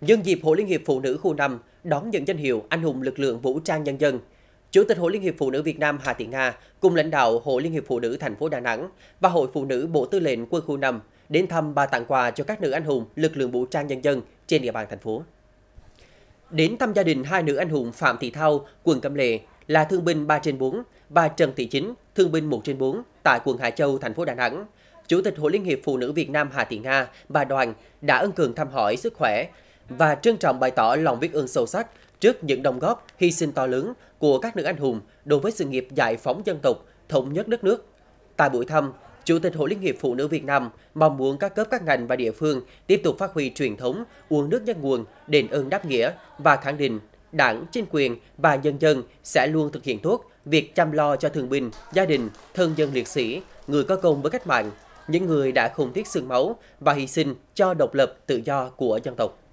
Nhân dịp Hội Liên hiệp Phụ nữ khu 5 đón nhận danh hiệu Anh hùng lực lượng vũ trang nhân dân, Chủ tịch Hội Liên hiệp Phụ nữ Việt Nam Hà Thị Nga cùng lãnh đạo Hội Liên hiệp Phụ nữ thành phố Đà Nẵng và Hội Phụ nữ Bộ Tư lệnh Quân khu 5 đến thăm và tặng quà cho các nữ anh hùng lực lượng vũ trang nhân dân trên địa bàn thành phố. Đến thăm gia đình hai nữ anh hùng Phạm Thị Thao, quận Cẩm Lệ là thương binh 3 trên 4 và Trần Thị Chính, thương binh 1 trên 4 tại quận Hải Châu, thành phố Đà Nẵng. Chủ tịch Hội Liên hiệp Phụ nữ Việt Nam Hà Thị Nga và đoàn đã ân cần thăm hỏi sức khỏe, và trân trọng bày tỏ lòng biết ơn sâu sắc trước những đóng góp, hy sinh to lớn của các nữ anh hùng đối với sự nghiệp giải phóng dân tộc, thống nhất đất nước. Tại buổi thăm, Chủ tịch Hội Liên hiệp Phụ nữ Việt Nam mong muốn các cấp các ngành và địa phương tiếp tục phát huy truyền thống uống nước nhân nguồn, đền ơn đáp nghĩa và khẳng định Đảng, chính quyền và nhân dân sẽ luôn thực hiện tốt việc chăm lo cho thương binh, gia đình, thân dân liệt sĩ, người có công với cách mạng, những người đã không tiếc xương máu và hy sinh cho độc lập tự do của dân tộc.